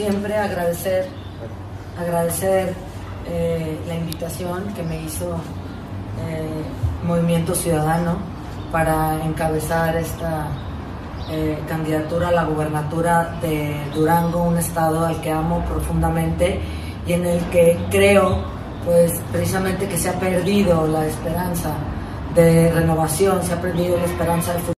Siempre agradecer, agradecer eh, la invitación que me hizo eh, Movimiento Ciudadano para encabezar esta eh, candidatura a la gubernatura de Durango, un estado al que amo profundamente y en el que creo, pues precisamente que se ha perdido la esperanza de renovación, se ha perdido la esperanza del futuro.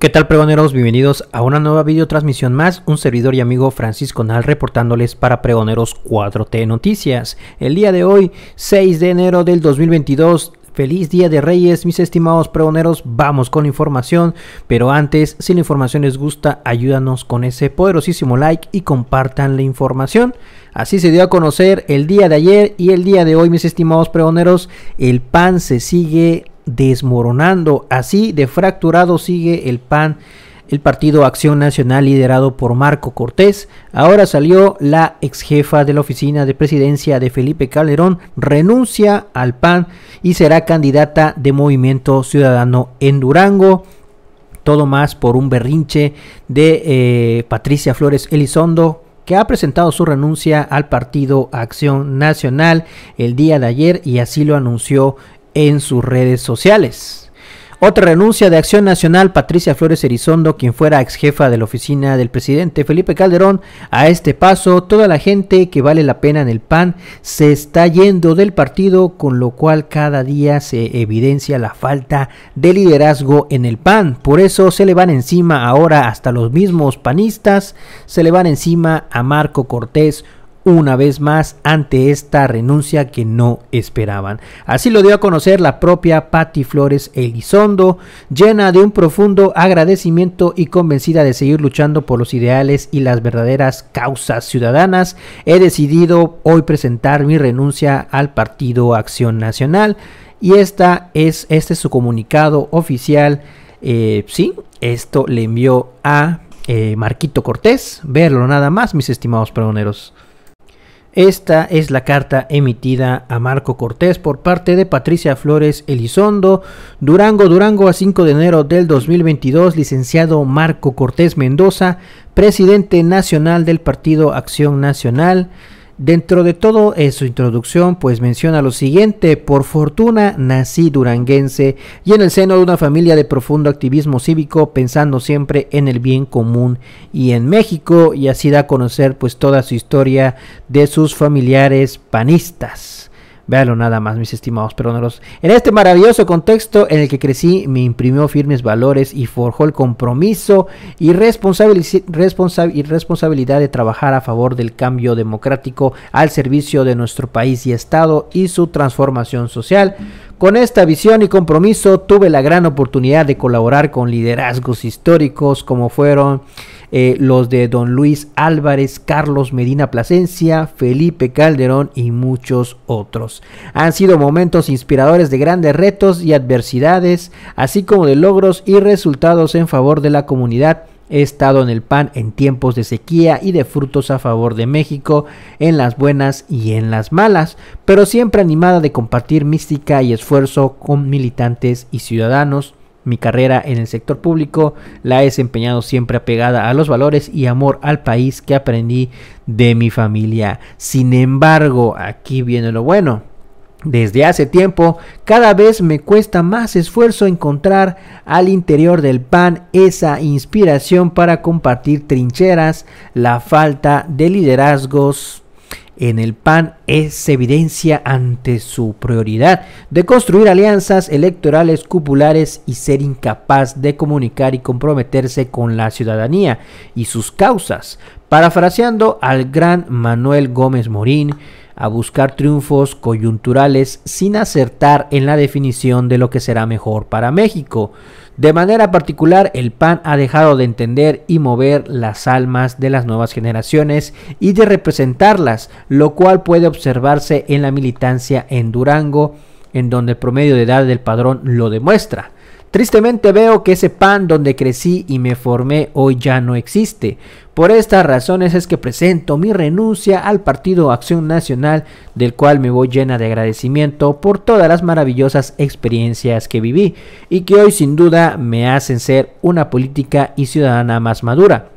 ¿Qué tal pregoneros? Bienvenidos a una nueva videotransmisión más, un servidor y amigo Francisco Nal reportándoles para Pregoneros 4T Noticias. El día de hoy, 6 de enero del 2022, Feliz Día de Reyes, mis estimados pregoneros. Vamos con la información, pero antes, si la información les gusta, ayúdanos con ese poderosísimo like y compartan la información. Así se dio a conocer el día de ayer y el día de hoy, mis estimados pregoneros, el pan se sigue desmoronando. Así de fracturado sigue el PAN. El partido Acción Nacional liderado por Marco Cortés, ahora salió la ex jefa de la oficina de presidencia de Felipe Calderón, renuncia al PAN y será candidata de Movimiento Ciudadano en Durango. Todo más por un berrinche de eh, Patricia Flores Elizondo, que ha presentado su renuncia al partido Acción Nacional el día de ayer y así lo anunció en sus redes sociales. Otra renuncia de Acción Nacional, Patricia Flores erizondo quien fuera ex jefa de la oficina del presidente Felipe Calderón. A este paso, toda la gente que vale la pena en el PAN se está yendo del partido, con lo cual cada día se evidencia la falta de liderazgo en el PAN. Por eso se le van encima ahora hasta los mismos panistas, se le van encima a Marco Cortés una vez más ante esta renuncia que no esperaban. Así lo dio a conocer la propia Patti Flores Elizondo, llena de un profundo agradecimiento y convencida de seguir luchando por los ideales y las verdaderas causas ciudadanas. He decidido hoy presentar mi renuncia al Partido Acción Nacional y esta es este es su comunicado oficial. Eh, sí, esto le envió a eh, Marquito Cortés. Verlo nada más, mis estimados pregoneros. Esta es la carta emitida a Marco Cortés por parte de Patricia Flores Elizondo, Durango, Durango a 5 de enero del 2022, licenciado Marco Cortés Mendoza, presidente nacional del Partido Acción Nacional. Dentro de todo, es su introducción, pues menciona lo siguiente, por fortuna nací duranguense y en el seno de una familia de profundo activismo cívico, pensando siempre en el bien común y en México, y así da a conocer pues toda su historia de sus familiares panistas. Véalo nada más, mis estimados peroneros. En este maravilloso contexto en el que crecí, me imprimió firmes valores y forjó el compromiso y responsabilidad de trabajar a favor del cambio democrático al servicio de nuestro país y Estado y su transformación social. Con esta visión y compromiso tuve la gran oportunidad de colaborar con liderazgos históricos como fueron eh, los de Don Luis Álvarez, Carlos Medina Plasencia, Felipe Calderón y muchos otros. Han sido momentos inspiradores de grandes retos y adversidades, así como de logros y resultados en favor de la comunidad He estado en el PAN en tiempos de sequía y de frutos a favor de México, en las buenas y en las malas, pero siempre animada de compartir mística y esfuerzo con militantes y ciudadanos mi carrera en el sector público la he desempeñado siempre apegada a los valores y amor al país que aprendí de mi familia. Sin embargo, aquí viene lo bueno. Desde hace tiempo, cada vez me cuesta más esfuerzo encontrar al interior del PAN esa inspiración para compartir trincheras, la falta de liderazgos en el PAN es evidencia ante su prioridad de construir alianzas electorales cupulares y ser incapaz de comunicar y comprometerse con la ciudadanía y sus causas. Parafraseando al gran Manuel Gómez Morín, a buscar triunfos coyunturales sin acertar en la definición de lo que será mejor para México. De manera particular, el PAN ha dejado de entender y mover las almas de las nuevas generaciones y de representarlas, lo cual puede observarse en la militancia en Durango, en donde el promedio de edad del padrón lo demuestra. Tristemente veo que ese pan donde crecí y me formé hoy ya no existe. Por estas razones es que presento mi renuncia al Partido Acción Nacional, del cual me voy llena de agradecimiento por todas las maravillosas experiencias que viví y que hoy sin duda me hacen ser una política y ciudadana más madura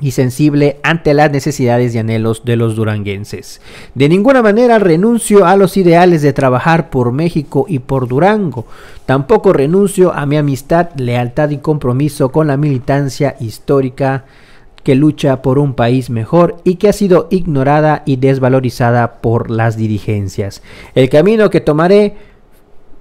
y sensible ante las necesidades y anhelos de los duranguenses. De ninguna manera renuncio a los ideales de trabajar por México y por Durango. Tampoco renuncio a mi amistad, lealtad y compromiso con la militancia histórica que lucha por un país mejor y que ha sido ignorada y desvalorizada por las dirigencias. El camino que tomaré,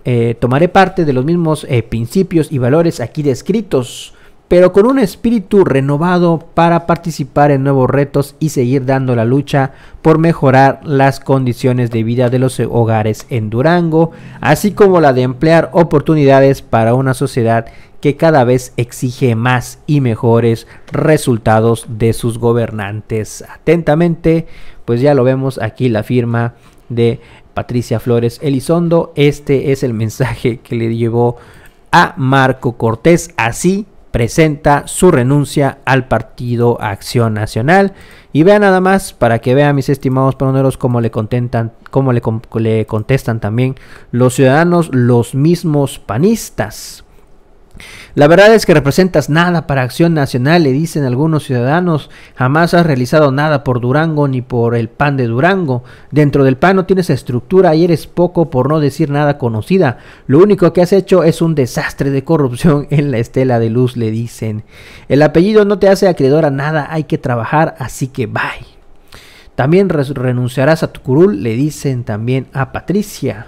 eh, tomaré parte de los mismos eh, principios y valores aquí descritos pero con un espíritu renovado para participar en nuevos retos y seguir dando la lucha por mejorar las condiciones de vida de los hogares en Durango, así como la de emplear oportunidades para una sociedad que cada vez exige más y mejores resultados de sus gobernantes. Atentamente, pues ya lo vemos aquí la firma de Patricia Flores Elizondo. Este es el mensaje que le llevó a Marco Cortés. Así presenta su renuncia al partido Acción Nacional. Y vea nada más, para que vean mis estimados panoneros, cómo le contentan, cómo le contestan también los ciudadanos, los mismos panistas. La verdad es que representas nada para Acción Nacional, le dicen algunos ciudadanos. Jamás has realizado nada por Durango ni por el PAN de Durango. Dentro del PAN no tienes estructura y eres poco por no decir nada conocida. Lo único que has hecho es un desastre de corrupción en la estela de luz, le dicen. El apellido no te hace acreedor a nada, hay que trabajar, así que bye. También renunciarás a tu curul, le dicen también a Patricia.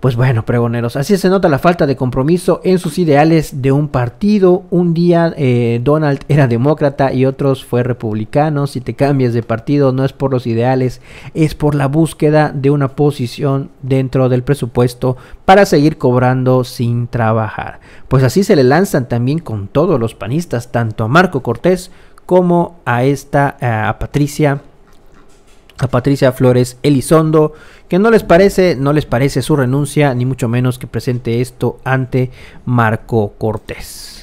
Pues bueno, pregoneros, así se nota la falta de compromiso en sus ideales de un partido. Un día eh, Donald era demócrata y otros fue republicano. Si te cambias de partido no es por los ideales, es por la búsqueda de una posición dentro del presupuesto para seguir cobrando sin trabajar. Pues así se le lanzan también con todos los panistas, tanto a Marco Cortés como a esta, eh, a Patricia, a Patricia Flores Elizondo que no les parece, no les parece su renuncia, ni mucho menos que presente esto ante Marco Cortés.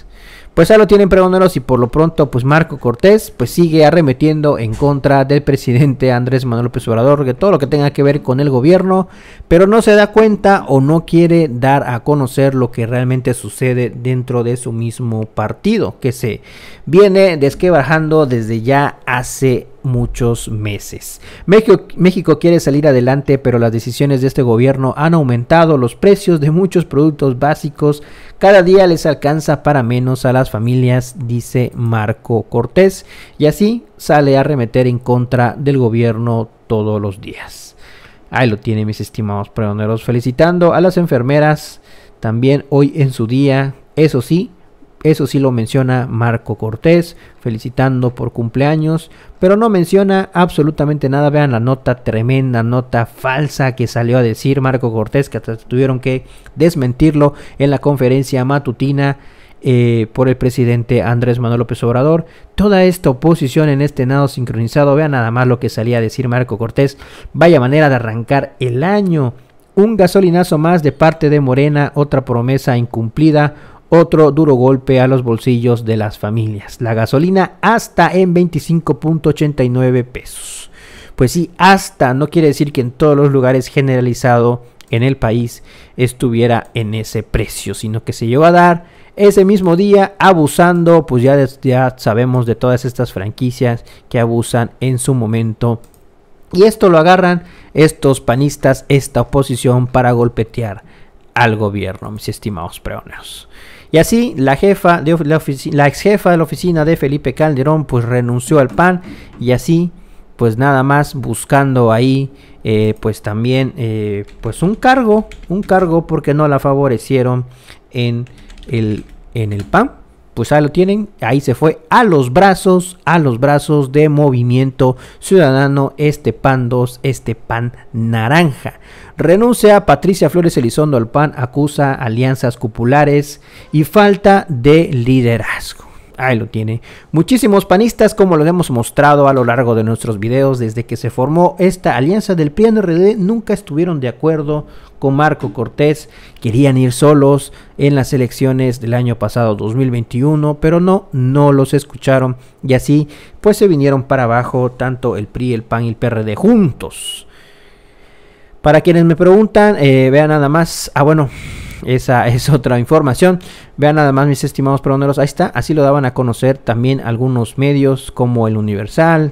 Pues ya lo tienen pregoneros y por lo pronto pues Marco Cortés pues sigue arremetiendo en contra del presidente Andrés Manuel López Obrador de todo lo que tenga que ver con el gobierno, pero no se da cuenta o no quiere dar a conocer lo que realmente sucede dentro de su mismo partido que se viene desquebrajando desde ya hace muchos meses. México, México, quiere salir adelante, pero las decisiones de este gobierno han aumentado los precios de muchos productos básicos. Cada día les alcanza para menos a las familias, dice Marco Cortés. Y así sale a remeter en contra del gobierno todos los días. Ahí lo tienen mis estimados pregoneros. Felicitando a las enfermeras también hoy en su día. Eso sí, eso sí lo menciona Marco Cortés, felicitando por cumpleaños, pero no menciona absolutamente nada. Vean la nota tremenda, nota falsa que salió a decir Marco Cortés, que tuvieron que desmentirlo en la conferencia matutina. Eh, por el presidente Andrés Manuel López Obrador. Toda esta oposición en este nado sincronizado, vean nada más lo que salía a decir Marco Cortés. Vaya manera de arrancar el año. Un gasolinazo más de parte de Morena, otra promesa incumplida, otro duro golpe a los bolsillos de las familias. La gasolina hasta en 25.89 pesos. Pues sí, hasta no quiere decir que en todos los lugares generalizado en el país estuviera en ese precio, sino que se llegó a dar ese mismo día abusando, pues ya, ya sabemos de todas estas franquicias que abusan en su momento. Y esto lo agarran estos panistas, esta oposición para golpetear al gobierno, mis estimados preones. Y así la jefa de la, la ex jefa de la oficina de Felipe Calderón pues renunció al PAN y así pues nada más buscando ahí eh, pues también eh, pues un cargo, un cargo porque no la favorecieron en el, en el PAN pues ahí lo tienen, ahí se fue a los brazos, a los brazos de Movimiento Ciudadano, este PAN 2, este PAN naranja. Renuncia Patricia Flores Elizondo al PAN, acusa alianzas cupulares y falta de liderazgo. Ahí lo tiene. Muchísimos panistas, como lo hemos mostrado a lo largo de nuestros videos, desde que se formó esta alianza del PNRD, nunca estuvieron de acuerdo con Marco Cortés. Querían ir solos en las elecciones del año pasado 2021, pero no, no los escucharon. Y así, pues se vinieron para abajo tanto el PRI, el PAN y el PRD juntos. Para quienes me preguntan, eh, vean nada más. Ah, bueno, esa es otra información. Vean nada más, mis estimados peroneros. Ahí está. Así lo daban a conocer también algunos medios como el Universal,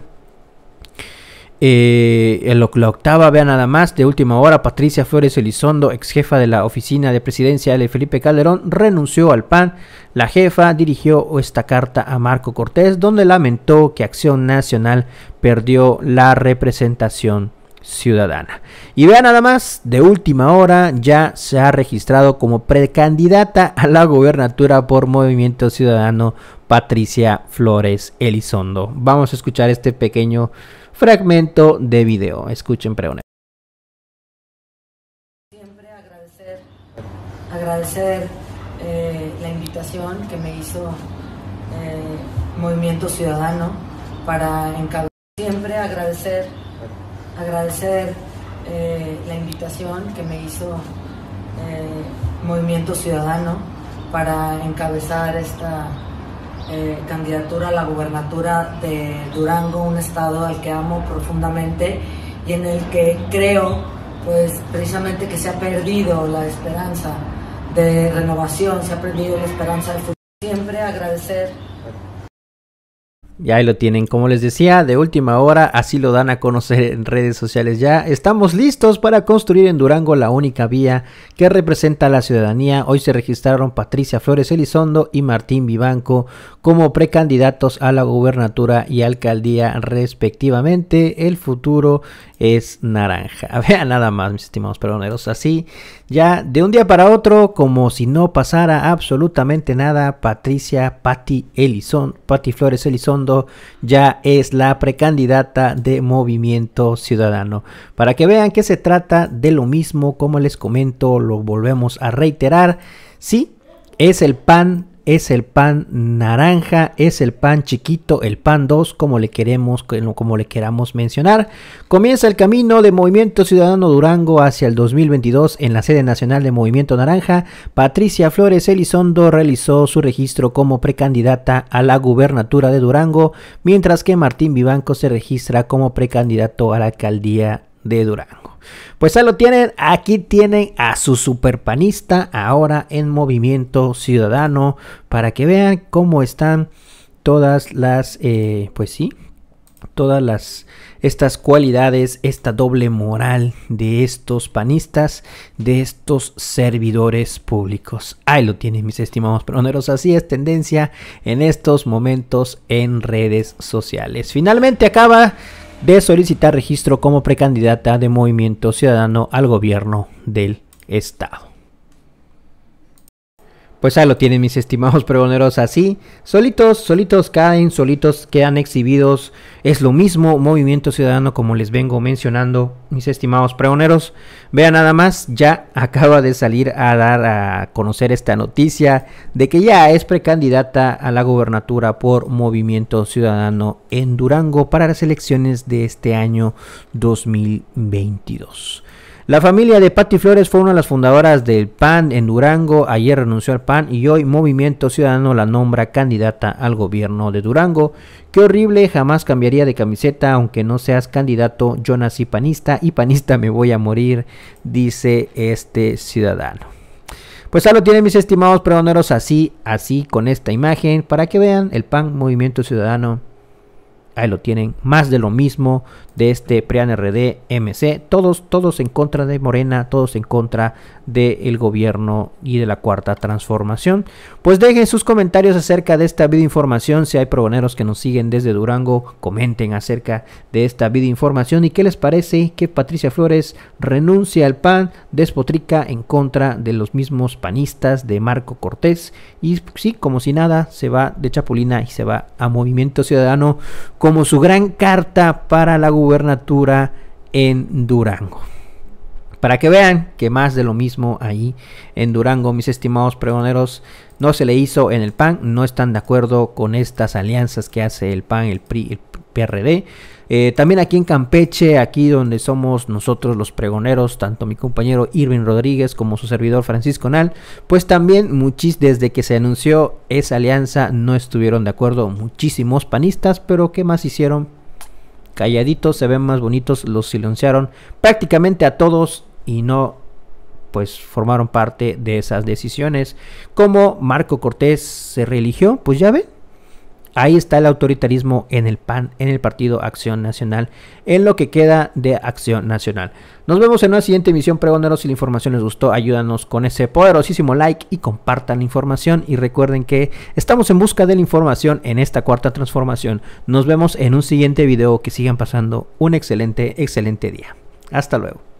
el, eh, la octava, vean nada más, de última hora, Patricia Flores Elizondo, ex jefa de la oficina de presidencia de Felipe Calderón, renunció al PAN. La jefa dirigió esta carta a Marco Cortés, donde lamentó que Acción Nacional perdió la representación Ciudadana. Y vea nada más, de última hora ya se ha registrado como precandidata a la gobernatura por Movimiento Ciudadano Patricia Flores Elizondo. Vamos a escuchar este pequeño fragmento de video. Escuchen pregúntale Siempre agradecer, agradecer eh, la invitación que me hizo eh, Movimiento Ciudadano para encabezar. Siempre agradecer agradecer eh, la invitación que me hizo eh, Movimiento Ciudadano para encabezar esta eh, candidatura a la gubernatura de Durango, un estado al que amo profundamente y en el que creo, pues precisamente que se ha perdido la esperanza de renovación, se ha perdido la esperanza del futuro. Siempre agradecer ya ahí lo tienen, como les decía, de última hora, así lo dan a conocer en redes sociales ya. Estamos listos para construir en Durango la única vía que representa a la ciudadanía. Hoy se registraron Patricia Flores Elizondo y Martín Vivanco como precandidatos a la gubernatura y alcaldía respectivamente. El futuro es naranja. Vean nada más, mis estimados peroneros. Así, ya de un día para otro, como si no pasara absolutamente nada, Patricia Patti Elizondo, Patti Flores Elizondo ya es la precandidata de Movimiento Ciudadano. Para que vean que se trata de lo mismo, como les comento, lo volvemos a reiterar. Sí, es el PAN es el pan naranja, es el pan chiquito, el pan 2, como le queremos, como le queramos mencionar. Comienza el camino de Movimiento Ciudadano Durango hacia el 2022 en la sede nacional de Movimiento Naranja. Patricia Flores Elizondo realizó su registro como precandidata a la gubernatura de Durango, mientras que Martín Vivanco se registra como precandidato a la alcaldía de Durango. Pues ahí lo tienen, aquí tienen a su superpanista ahora en movimiento ciudadano para que vean cómo están todas las, eh, pues sí, todas las estas cualidades, esta doble moral de estos panistas, de estos servidores públicos. Ahí lo tienen mis estimados peroneros, así es tendencia en estos momentos en redes sociales. Finalmente acaba de solicitar registro como precandidata de Movimiento Ciudadano al gobierno del Estado. Pues ahí lo tienen mis estimados pregoneros así, solitos, solitos caen, solitos quedan exhibidos. Es lo mismo Movimiento Ciudadano como les vengo mencionando, mis estimados pregoneros. Vean nada más, ya acaba de salir a dar a conocer esta noticia de que ya es precandidata a la gobernatura por Movimiento Ciudadano en Durango para las elecciones de este año 2022. La familia de Patti Flores fue una de las fundadoras del PAN en Durango. Ayer renunció al PAN y hoy Movimiento Ciudadano la nombra candidata al gobierno de Durango. Qué horrible, jamás cambiaría de camiseta aunque no seas candidato. Yo nací panista y panista me voy a morir, dice este ciudadano. Pues ya lo tienen mis estimados pregoneros así, así con esta imagen para que vean el PAN Movimiento Ciudadano. Ahí lo tienen, más de lo mismo, de este PRIAN RD MC, todos, todos en contra de Morena, todos en contra del gobierno y de la cuarta transformación. Pues dejen sus comentarios acerca de esta videoinformación, si hay proboneros que nos siguen desde Durango, comenten acerca de esta videoinformación y qué les parece que Patricia Flores renuncia al PAN, despotrica en contra de los mismos panistas de Marco Cortés y pues sí, como si nada, se va de Chapulina y se va a Movimiento Ciudadano como su gran carta para la gubernatura en Durango. Para que vean que más de lo mismo ahí en Durango, mis estimados pregoneros, no se le hizo en el PAN, no están de acuerdo con estas alianzas que hace el PAN, el PRI, el PRD. Eh, también aquí en Campeche, aquí donde somos nosotros los pregoneros, tanto mi compañero Irving Rodríguez como su servidor Francisco Nal, pues también muchis, desde que se anunció esa alianza no estuvieron de acuerdo muchísimos panistas, pero ¿qué más hicieron? calladitos, se ven más bonitos, los silenciaron prácticamente a todos y no pues formaron parte de esas decisiones. Como Marco Cortés se religió, pues ya ven, Ahí está el autoritarismo en el PAN, en el Partido Acción Nacional, en lo que queda de Acción Nacional. Nos vemos en una siguiente emisión, pregoneros. Si la información les gustó, ayúdanos con ese poderosísimo like y compartan la información. Y recuerden que estamos en busca de la información en esta cuarta transformación. Nos vemos en un siguiente video. Que sigan pasando un excelente, excelente día. Hasta luego.